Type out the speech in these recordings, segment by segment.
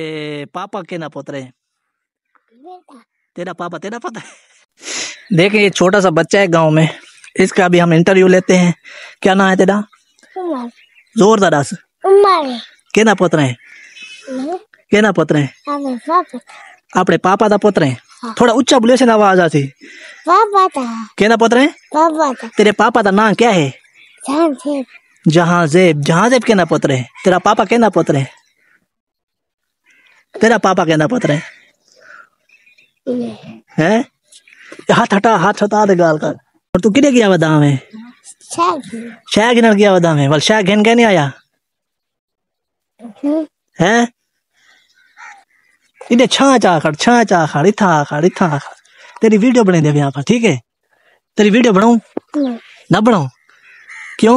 पापा के ना पोतरे तेरा पापा तेरा पता है देखे ये छोटा सा बच्चा है गांव में इसका भी हम इंटरव्यू लेते हैं क्या नाम है तेरा जोरदार दास के ना पोतरे रहे के ना पोतरे हैं अपने पापा का पोतरे हैं थोड़ा ऊंचा बोले आवाज आती के ना पोत रहे तेरे पापा का नाम क्या है जहाजेब जहाजेब जहां ना कहना पत्र है तेरा पापा के ना पत्र है तेरा पापा कहना पत्र है हैं हाथ हटा हाथ हटा दे गाल का और तू किने गया बदाम है शाह घिन गया बदाम है वाल शाह घिन के नहीं आया हम्म। हैं इन्हें छा चा खड़ छा चा खड़ इथा खड़ इथा खड़ तेरी वीडियो बने दे यहाँ पर ठीक है तेरी वीडियो बनाऊ ना बनाऊ क्यों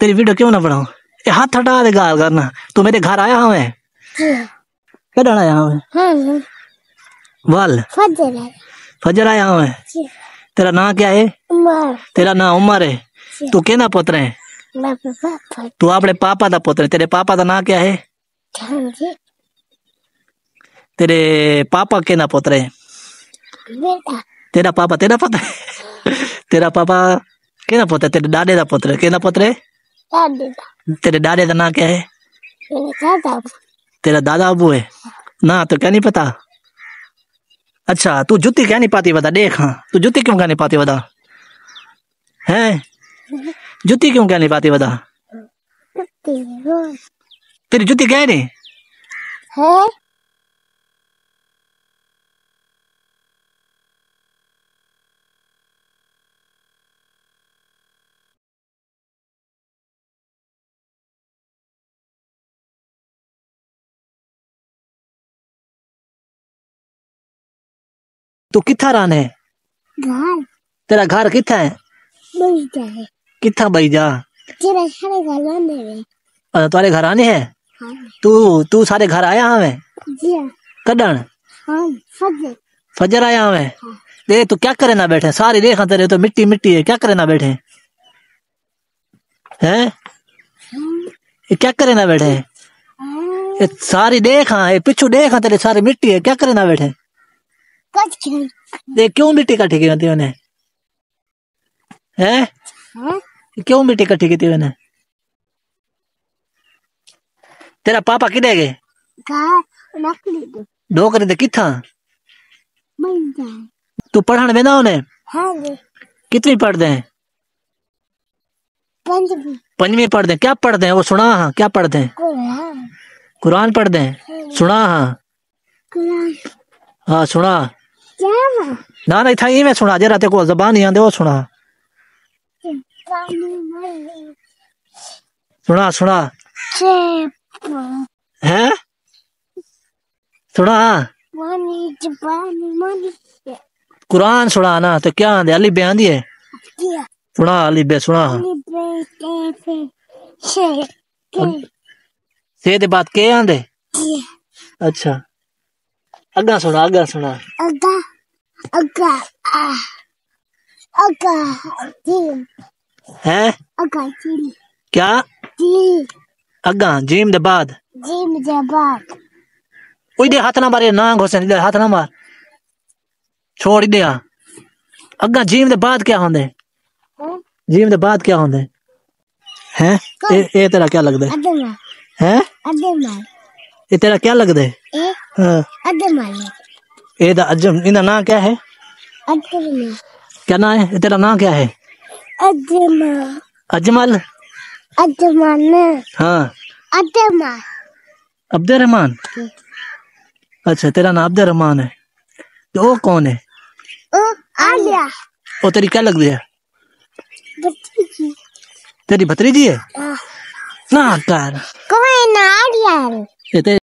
तेरी वीडियो क्यों ना बनाऊ हाथ हटा दे गाल करना तू मेरे घर आया मैं क्या डाला यहाँ पे वाल फजर आया हूँ तेरा नाम क्या है उमर तेरा नाम उमर है तू के ना पोतरे है तू अपने पापा का पोतरे तेरे पापा का नाम क्या है तेरे पापा के ना हाँ है तेरा पापा तेरा पता तेरा पापा के ना पोतरे तेरे दादे का पोतरे के ना है तेरे दादे का नाम क्या है तेरा दादा अबू है ना तो क्या नहीं पता अच्छा तू जुती क्या नहीं पाती बता देख हाँ तू जूती क्यों क्या नहीं पाती बता है जुती क्यों क्या नहीं पाती बता तेरी जुती क्या नहीं है तू किथा रान है तेरा घर कि है किथा अच्छा तुम्हारे घर आने हैं हाँ। तू तू सारे घर आया हमें कदन हाँ, फजर आया हमें हाँ। दे तू क्या करे ना बैठे सारे देखा तेरे तो मिट्टी मिट्टी है क्या करे ना बैठे ये क्या करे ना बैठे सारी देखा है पिछू देखा तेरे सारी मिट्टी है क्या करे ना बैठे कुछ देख क्यों मिट्टी का की होती उन्हें है हाँ? क्यों मिट्टी का की थी तेरा पापा किधर गए नौकरी दे किथा तू पढ़ाने में ना उन्हें हाँ कितनी पढ़ दे पंचवी पढ़ दे क्या पढ़ दे वो सुना हाँ क्या पढ़ दे कुरान पढ़ दे हाँ सुना हाँ हाँ सुना ना ना इतना ही सुना जे राते को जबान नहीं आंदे वो सुना सुना सुना है सुना कुरान सुना ना तो क्या आंदे अली बे आंदी है सुना अली बे सुना से दे बात के आंदे अच्छा अगा सुना अगा सुना अगा क्या अग्गा जीम दे बाद जीम दे बाद इधर हाथ ना मारे ना घोसन इधर हाथ ना मार छोड़ दे अग्गा जीम दे बाद क्या होंदे जीम दे बाद क्या होंदे हैं ए, ए तेरा क्या लगदा है हैं ए तेरा क्या लगदा है हां ए अजम इनका नाम क्या है अजमा क्या नाम है तेरा नाम क्या है अजमा अजमल अजमान हाँ अजमा अब्दुल रहमान अच्छा तेरा नाम अब्दुल रहमान है तो वो कौन है ओ आलिया वो तेरी क्या लग रही है भतीजी तेरी हाँ। है ना कर कोई आलिया है